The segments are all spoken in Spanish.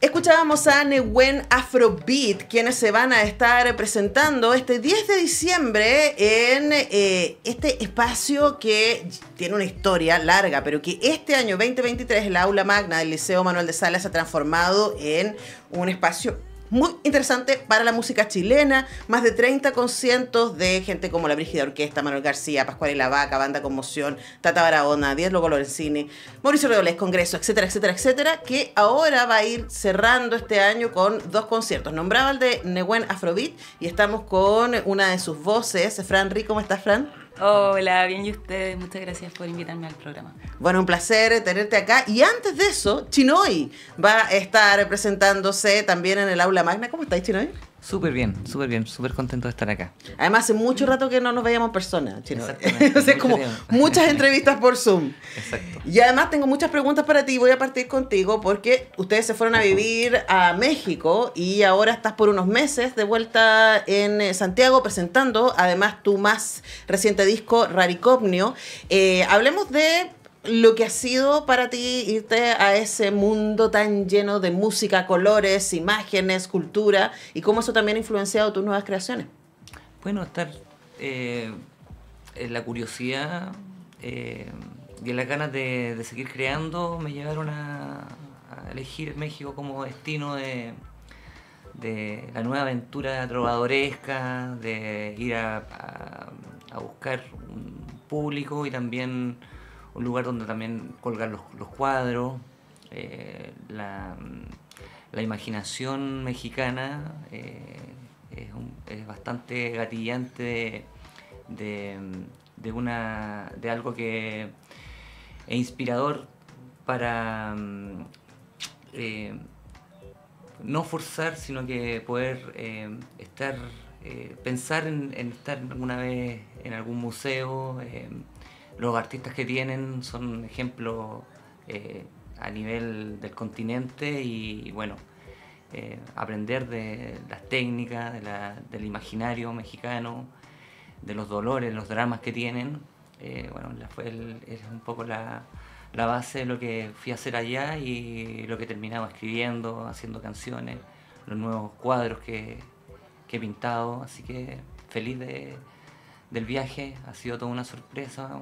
Escuchábamos a Newen Afrobeat, quienes se van a estar presentando este 10 de diciembre en eh, este espacio que tiene una historia larga, pero que este año 2023 el aula magna del Liceo Manuel de Salas se ha transformado en un espacio muy interesante para la música chilena, más de 30 conciertos de gente como la Brígida Orquesta, Manuel García, Pascual y la Vaca, Banda Conmoción, Tata Barahona, Diez Loco Lorenzini, Mauricio Rodolés, Congreso, etcétera, etcétera, etcétera, que ahora va a ir cerrando este año con dos conciertos. Nombraba el de Nehuen Afrobeat y estamos con una de sus voces, Fran Rico, ¿cómo estás Fran? Hola, bien y ustedes, muchas gracias por invitarme al programa. Bueno, un placer tenerte acá. Y antes de eso, Chinoy va a estar presentándose también en el aula magna. ¿Cómo estáis, Chinoy? Súper bien, súper bien, súper contento de estar acá. Además, hace mucho rato que no nos veíamos personas persona, chino. Exactamente. o como muchas entrevistas por Zoom. Exacto. Y además tengo muchas preguntas para ti, y voy a partir contigo porque ustedes se fueron a vivir a México y ahora estás por unos meses de vuelta en eh, Santiago presentando además tu más reciente disco, Raricopnio. Eh, hablemos de lo que ha sido para ti irte a ese mundo tan lleno de música, colores, imágenes, cultura, y cómo eso también ha influenciado tus nuevas creaciones. Bueno, estar eh, en la curiosidad eh, y en las ganas de, seguir creando me llevaron a, elegir México como destino de, la nueva aventura trovadoresca, de ir a buscar un público y también un lugar donde también colgar los, cuadros, eh, la, imaginación mexicana eh, es, bastante gatillante de, una, de algo que es inspirador para eh, no forzar, sino que poder estar, pensar en, estar alguna vez en algún museo los artistas que tienen son ejemplos eh, a nivel del continente y bueno, eh, aprender de las técnicas, del imaginario mexicano, de los dolores, los dramas que tienen. Eh, bueno, fue es un poco la, la, base de lo que fui a hacer allá y lo que terminaba escribiendo, haciendo canciones, los nuevos cuadros que, que he pintado, así que feliz de del viaje ha sido toda una sorpresa,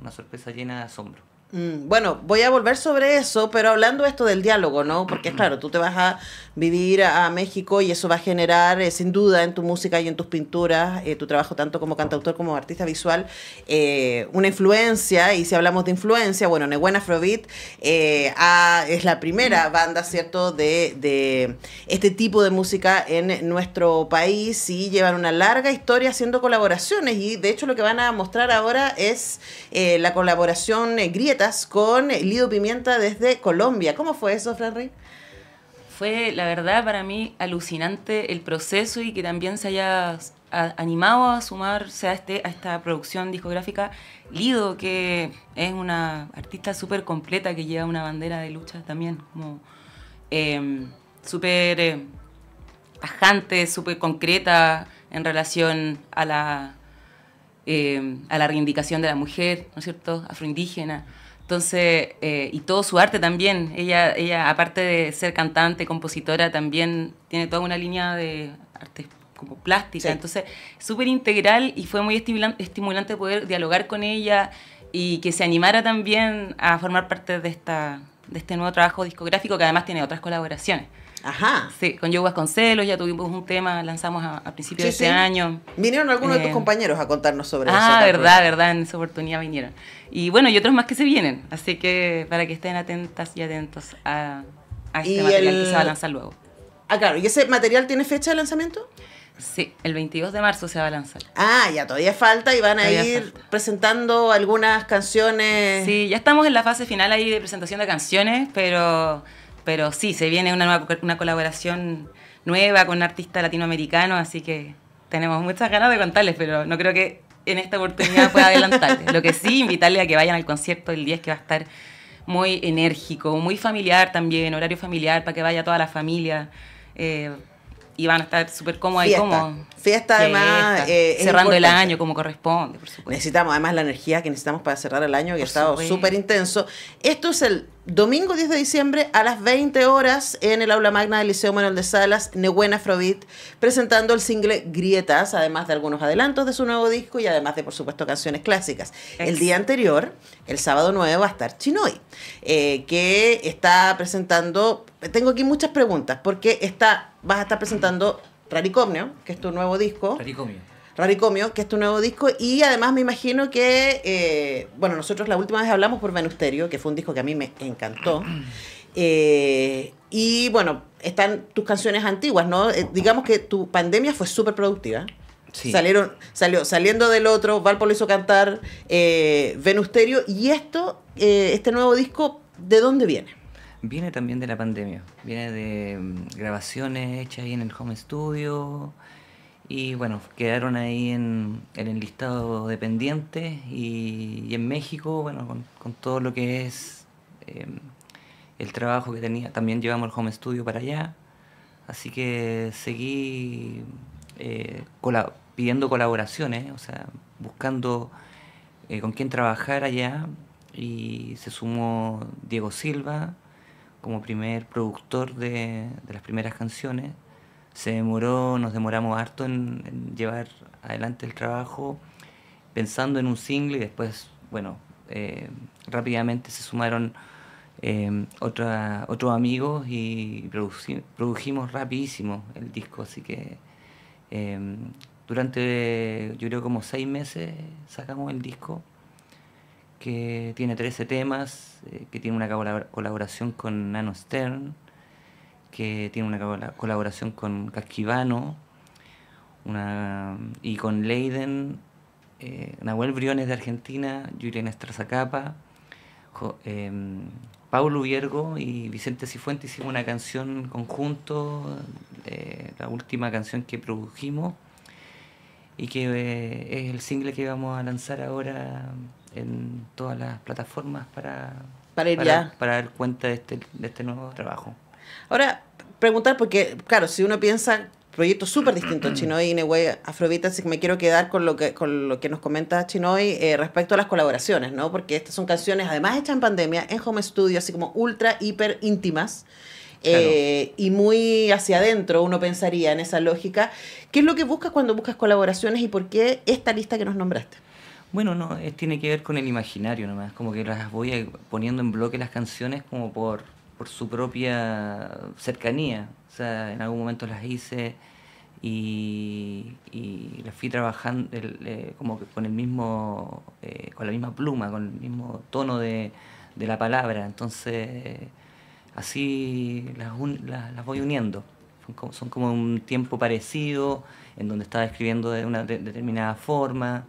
una sorpresa llena de asombro. Mm, bueno, voy a volver sobre eso, pero hablando esto del diálogo, ¿no? Porque mm. claro, tú te vas a vivir a, México y eso va a generar, eh, sin duda, en tu música y en tus pinturas, eh, tu trabajo tanto como cantautor como artista visual, eh, una influencia. Y si hablamos de influencia, bueno, Nebuena Afrobeat es la primera mm. banda, ¿cierto?, de, de este tipo de música en nuestro país y llevan una larga historia haciendo colaboraciones. Y de hecho, lo que van a mostrar ahora es la colaboración griega con Lido Pimienta desde Colombia. ¿Cómo fue eso, Fran Fue, la verdad, para mí alucinante el proceso y que también se haya animado a sumarse a, este, a esta producción discográfica Lido, que es una artista súper completa que lleva una bandera de lucha también, como em, súper em, ajante súper concreta en relación a la, em, a la reivindicación de la mujer, ¿no es cierto?, afroindígena. Entonces, eh, y todo su arte también. Ella, ella, aparte de ser cantante, compositora, también tiene toda una línea de arte como plástica. Entonces, súper integral y fue muy estimulante poder dialogar con ella y que se animara también a formar parte de, esta, de este nuevo trabajo discográfico que además tiene otras colaboraciones. Ajá. Sí, con con celos ya tuvimos un tema, lanzamos a, a principios de este año. Vinieron algunos de tus eh, compañeros a contarnos sobre ah, eso. Ah, verdad, verdad, en esa oportunidad vinieron. Y bueno, y otros más que se vienen, así que para que estén atentas y atentos a, este material que se va a lanzar luego. Ah, claro, ¿y ese material tiene fecha de lanzamiento? Sí, el 22 de marzo se va a lanzar. Ah, ya todavía falta y van a ir presentando algunas canciones. Sí, ya estamos en la fase final ahí de presentación de canciones, pero pero sí, se viene una, nueva, colaboración nueva con un artista latinoamericano, así que tenemos muchas ganas de contarles, pero no creo que en esta oportunidad pueda adelantarles. Lo que sí, invitarles a que vayan al concierto del 10, que va a estar muy enérgico, muy familiar también, horario familiar, para que vaya toda la familia. Eh, y van a estar súper cómodas y cómodos. Fiesta, además. Eh, Cerrando el año como corresponde, por supuesto. Necesitamos además la energía que necesitamos para cerrar el año, que ha estado súper intenso. Esto es el domingo 10 de diciembre a las 20 horas en el aula magna del Liceo Manuel de Salas, Nehuen Frobit, presentando el single Grietas, además de algunos adelantos de su nuevo disco y además de, por supuesto, canciones clásicas. El día anterior, el sábado 9, va a estar Chinoy, eh, que está presentando tengo aquí muchas preguntas, porque está, vas a estar presentando Raricomio, que es tu nuevo disco. Raricomio. Raricomio, que es tu nuevo disco, y además me imagino que, eh, bueno, nosotros la última vez hablamos por Venusterio, que fue un disco que a mí me encantó. Eh, y bueno, están tus canciones antiguas, ¿no? Eh, digamos que tu pandemia fue súper productiva. Sí. Salieron, salió, saliendo del otro, Valpo lo hizo cantar, Venusterio, y esto, este nuevo disco, ¿de dónde viene? viene también de la pandemia, viene de mm, grabaciones hechas ahí en el home studio y bueno, quedaron ahí en, el listado dependiente y, en México, bueno, con, todo lo que es em, el trabajo que tenía, también llevamos el home studio para allá, así que seguí eh, pidiendo colaboraciones, o sea, buscando eh, con quién trabajar allá y se sumó Diego Silva, como primer productor de, las primeras canciones. Se demoró, nos demoramos harto en, llevar adelante el trabajo, pensando en un single y después, bueno, eh, rápidamente se sumaron eh, otra, otros amigos y produjimos rapidísimo el disco, así que eh, durante yo creo como seis meses sacamos el disco que tiene 13 temas, eh, que tiene una colaboración con Nano Stern, que tiene una colaboración con Casquivano y con Leiden, eh, Nahuel Briones de Argentina, Juliana Estrazacapa, em, Paulo Viergo y Vicente Cifuente hicimos una canción conjunto, eh, la última canción que produjimos y que eh, es el single que vamos a lanzar ahora en todas las plataformas para, ir ya. para dar cuenta de este, de este nuevo trabajo. Ahora, preguntar, porque claro, si uno piensa proyectos súper distintos, Chinoy, Ineway, Afrobeat, así que me quiero quedar con lo que, con lo que nos comenta Chinoy eh, respecto a las colaboraciones, ¿no? Porque estas son canciones, además hechas en pandemia, en home studio, así como ultra, hiper íntimas. Eh, y muy hacia adentro, uno pensaría en esa lógica. ¿Qué es lo que buscas cuando buscas colaboraciones y por qué esta lista que nos nombraste? Bueno, no, es, eh, tiene que ver con el imaginario nomás, como que las voy poniendo en bloque las canciones como por, por su propia cercanía. O sea, en algún momento las hice y, las fui trabajando eh, como que con el mismo, con la misma pluma, con el mismo tono de, de la palabra. Entonces así las, las, voy uniendo. Son como, un tiempo parecido, en donde estaba escribiendo de una determinada forma.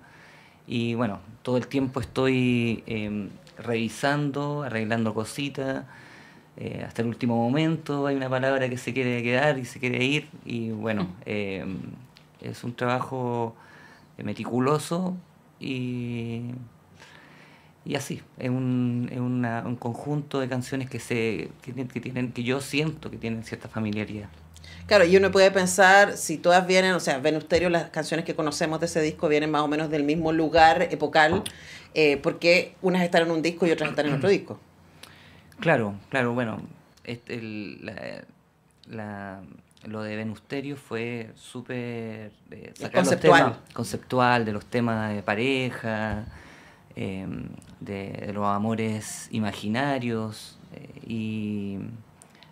Y bueno, todo el tiempo estoy em, revisando, arreglando cositas. Eh, hasta el último momento hay una palabra que se quiere quedar y se quiere ir. Y bueno, mm. em, es un trabajo meticuloso y y así, es, un, es un conjunto de canciones que, se, que, tienen, que yo siento que tienen cierta familiaridad. Claro, y uno puede pensar, si todas vienen, o sea, Venusterio, las canciones que conocemos de ese disco vienen más o menos del mismo lugar epocal, eh, porque unas están en un disco y otras están en otro disco. Claro, claro, bueno, este, lo de Venusterio fue súper... Eh, conceptual. conceptual, de los temas de pareja Em, de, los amores imaginarios. Eh, y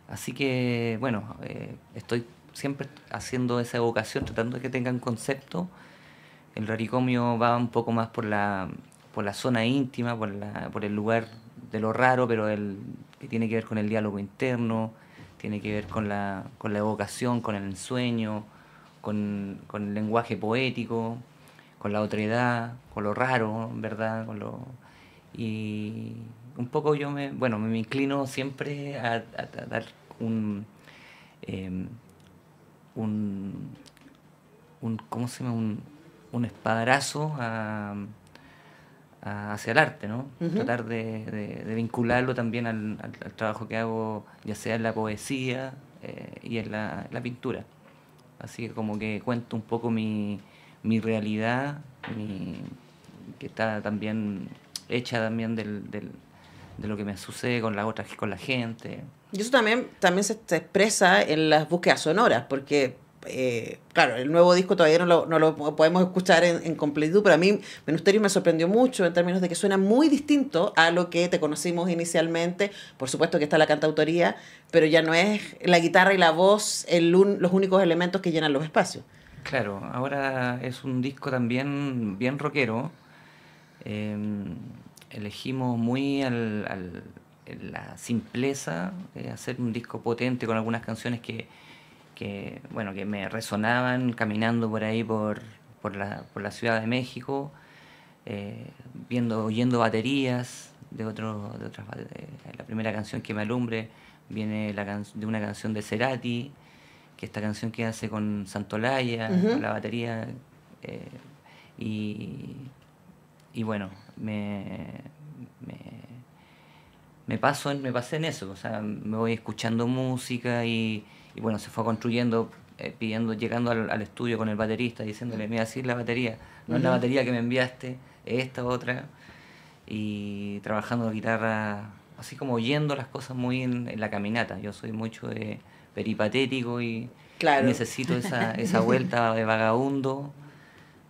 así que, bueno, eh, estoy siempre haciendo esa evocación, tratando de que tengan concepto. El raricomio va un poco más por la, zona íntima, por, el lugar de lo raro, pero el, que tiene que ver con el diálogo interno, tiene que ver con la, con la evocación, con el ensueño, con, con el lenguaje poético con la autoridad, con lo raro, ¿verdad? Con lo... Y un poco yo me, bueno, me inclino siempre a, dar em, un, un, ¿cómo se llama? Un, un hacia el arte, ¿no? Tratar de, vincularlo también al, trabajo que hago, ya sea en la poesía eh, y en la, la pintura. Así que como que cuento un poco mi, mi realidad, que está también hecha también del, de lo que me sucede con la otra, con la gente. Y eso también, también se, expresa en las búsquedas sonoras, porque eh, claro, el nuevo disco todavía no lo, no lo podemos escuchar en, en, pero a mí Menusterio me sorprendió mucho en términos de que suena muy distinto a lo que te conocimos inicialmente. Por supuesto que está la cantautoría, pero ya no es la guitarra y la voz el los únicos elementos que llenan los espacios. Claro, ahora es un disco también bien rockero. Em, elegimos muy la simpleza, de eh, hacer un disco potente con algunas canciones que, bueno, que me resonaban caminando por ahí por, la, Ciudad de México, eh, viendo, oyendo baterías de, otro, de otras... Eh, la primera canción que me alumbre viene de una canción de Cerati esta canción que hace con Santolaya, con la batería. Eh, y, y, bueno, me, me, paso me pasé en eso. O sea, me voy escuchando música y, bueno, se fue construyendo eh, pidiendo, llegando al, estudio con el baterista, diciéndole, mira, así la batería, no es la batería que me enviaste, esta otra, y trabajando la guitarra, así como oyendo las cosas muy en la caminata, yo soy mucho de, peripatético y necesito esa, esa vuelta de vagabundo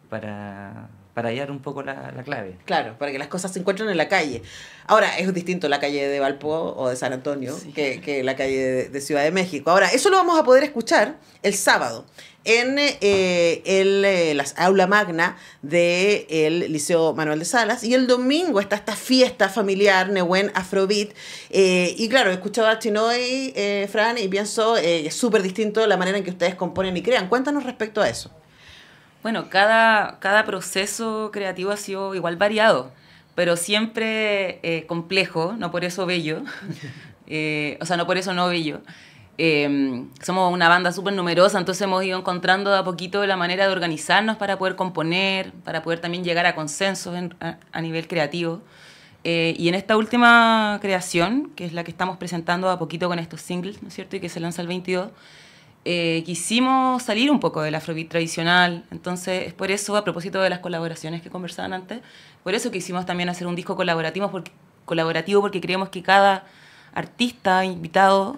para para hallar un poco la, clave. Claro, para que las cosas se encuentren en la calle. Ahora, es distinto la calle de Valpo o de San Antonio que, la calle de, Ciudad de México. Ahora, eso lo vamos a poder escuchar el sábado en eh, el, eh, aula magna del Liceo Manuel de Salas. Y el domingo está esta fiesta familiar, Nehuen Afrobeat. Eh, y claro, he escuchado a Chinoy, eh, Fran, y pienso que es súper distinto la manera en que ustedes componen y crean. Cuéntanos respecto a eso bueno, cada, cada proceso creativo ha sido igual variado, pero siempre eh, complejo, no por eso bello, eh, o sea, no por eso no bello. Em, somos una banda súper numerosa, entonces hemos ido encontrando a poquito la manera de organizarnos para poder componer, para poder también llegar a consensos a, nivel creativo. Eh, y en esta última creación, que es la que estamos presentando a poquito con estos singles, ¿no es cierto? Y que se lanza el 22, eh, quisimos salir un poco del afrobeat tradicional. Entonces, es por eso, a propósito de las colaboraciones que conversaban antes, por eso quisimos también hacer un disco colaborativo porque, colaborativo porque creemos que cada artista invitado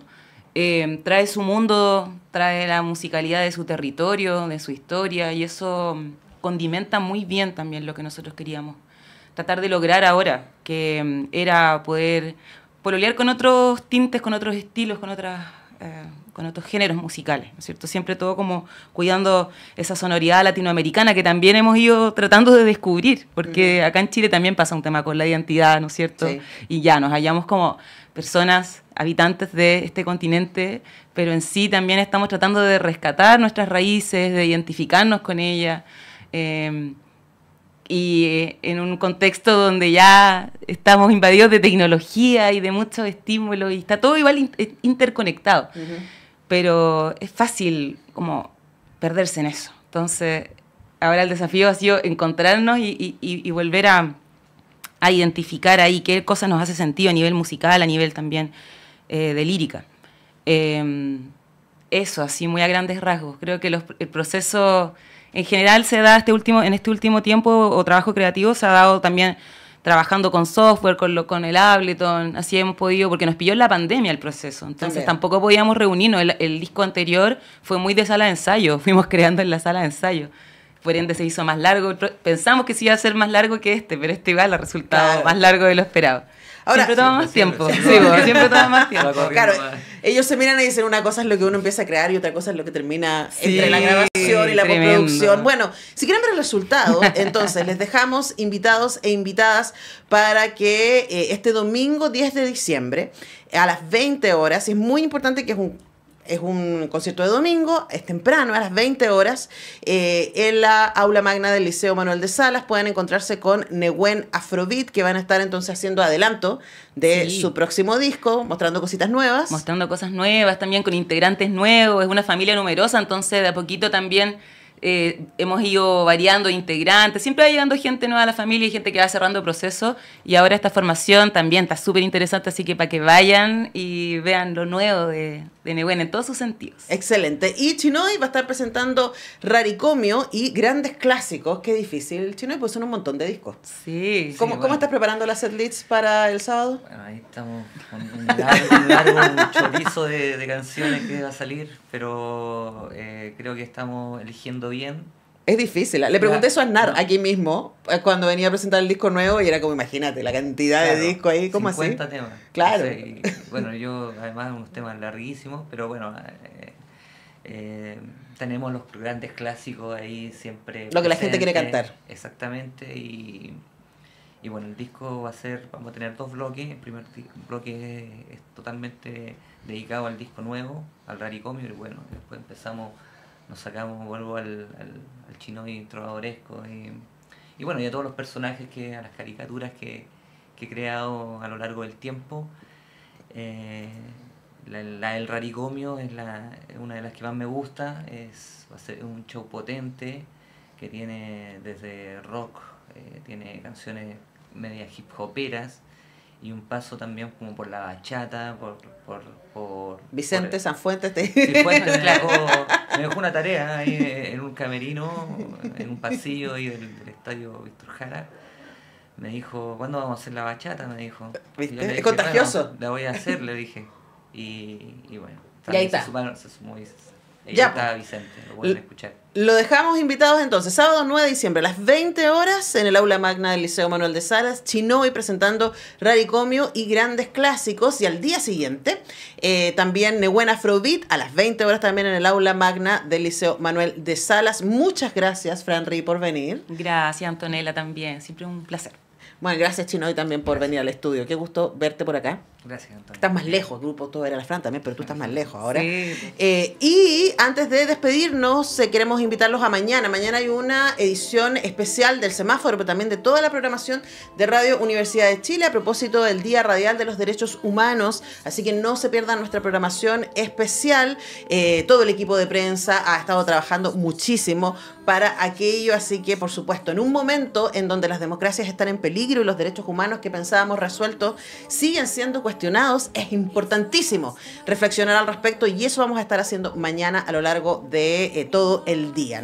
eh, trae su mundo, trae la musicalidad de su territorio, de su historia, y eso mm, condimenta muy bien también lo que nosotros queríamos tratar de lograr ahora, que mm, era poder pololear con otros tintes, con otros estilos, con otras... Eh, con otros géneros musicales, ¿no es cierto? Siempre todo como cuidando esa sonoridad latinoamericana que también hemos ido tratando de descubrir, porque acá en Chile también pasa un tema con la identidad, ¿no es cierto? Y ya nos hallamos como personas habitantes de este continente, pero en sí también estamos tratando de rescatar nuestras raíces, de identificarnos con ellas. Em, y eh, en un contexto donde ya estamos invadidos de tecnología y de muchos estímulos y está todo igual eh, interconectado pero es fácil como perderse en eso. Entonces, ahora el desafío ha sido encontrarnos y, volver a, identificar ahí qué cosa nos hace sentido a nivel musical, a nivel también eh, de lírica. Em, eso, así muy a grandes rasgos. Creo que el proceso en general se da este último, en este último tiempo o trabajo creativo se ha dado también trabajando con software, con, con el Ableton, así hemos podido, porque nos pilló la pandemia el proceso, entonces tampoco podíamos reunirnos, el, disco anterior fue muy de sala de ensayo, fuimos creando en la sala de ensayo, por ende se hizo más largo, pensamos que se iba a ser más largo que este, pero este iba ha resultado más largo de lo esperado. Ahora, siempre toma más tiempo. siempre toma más tiempo. Claro, ellos se miran y dicen una cosa es lo que uno empieza a crear y otra cosa es lo que termina entre la grabación y la postproducción. Bueno, si quieren ver el resultado, entonces les dejamos invitados e invitadas para que eh, este domingo 10 de diciembre a las 20 horas, es muy importante que es un es un concierto de domingo, es temprano, a las 20 horas, eh, en la aula magna del Liceo Manuel de Salas. Pueden encontrarse con Nehuen Afrobeat, que van a estar entonces haciendo adelanto de su próximo disco, mostrando cositas nuevas. Mostrando cosas nuevas, también con integrantes nuevos, es una familia numerosa, entonces de a poquito también... Eh, hemos ido variando integrantes, siempre va llegando gente nueva a la familia y gente que va cerrando proceso y ahora esta formación también está súper interesante, así que para que vayan y vean lo nuevo de, tiene bueno en todos sus sentidos. Excelente. Y Chinoy va a estar presentando Raricomio y grandes clásicos. Qué difícil, Chinoy, pues son un montón de discos. Sí. ¿Cómo, ¿cómo estás preparando las setlist para el sábado? Bueno, ahí estamos con un largo, chorizo de, canciones que va a salir, pero eh, creo que estamos eligiendo bien es difícil. Le pregunté eso a NAR aquí mismo, eh, cuando venía a presentar el disco nuevo, y era como, imagínate, la cantidad de discos ahí, ¿cómo 50 temas. Claro. bueno, yo, además, unos temas larguísimos, pero bueno, eh, eh, tenemos los grandes clásicos ahí siempre. Lo que la gente quiere cantar. Exactamente, y, bueno, el disco va a ser, vamos a tener dos bloques. El primer bloque es, es totalmente dedicado al disco nuevo, al Raricomio, y bueno, después empezamos nos sacamos, vuelvo al, al, chino y trovadoresco. Y, y, bueno, y a todos los personajes, que a las caricaturas que, que he creado a lo largo del tiempo. Eh, la, El Raricomio es la, una de las que más me gusta, es, va a ser un show potente que tiene desde rock, eh, tiene canciones media hip hoperas y un paso también como por la bachata, por... por, por Vicente Sanfuentes te... Me dejó una tarea ahí en un camerino, en un pasillo ahí del, estadio Víctor Me dijo, ¿cuándo vamos a hacer la bachata? Me dijo. es contagioso. la voy a hacer, le dije. Y, bueno, Se, sumaron, se sumó y se ya. Está Vicente, lo escuchar. Lo dejamos invitados entonces, sábado 9 de diciembre, a las 20 horas, en el aula magna del Liceo Manuel de Salas, Chinoy presentando Radicomio y grandes clásicos. Y al día siguiente, eh, también Nebuena Afrobeat, a las 20 horas también en el aula magna del Liceo Manuel de Salas. Muchas gracias, Franri, por venir. Gracias, Antonella, también. Siempre un placer. Bueno, gracias, Chinoy, también por venir al estudio. Qué gusto verte por acá. Gracias, Antonio. Estás más lejos, grupo todo era la Fran también, pero tú estás más lejos ahora. Pues. Eh, y antes de despedirnos, eh, queremos invitarlos a mañana. Mañana hay una edición especial del semáforo, pero también de toda la programación de Radio Universidad de Chile a propósito del Día Radial de los Derechos Humanos. Así que no se pierdan nuestra programación especial. Eh, todo el equipo de prensa ha estado trabajando muchísimo para aquello. Así que, por supuesto, en un momento en donde las democracias están en peligro y los derechos humanos que pensábamos resueltos siguen siendo cuestionados es importantísimo reflexionar al respecto y eso vamos a estar haciendo mañana a lo largo de eh, todo el día.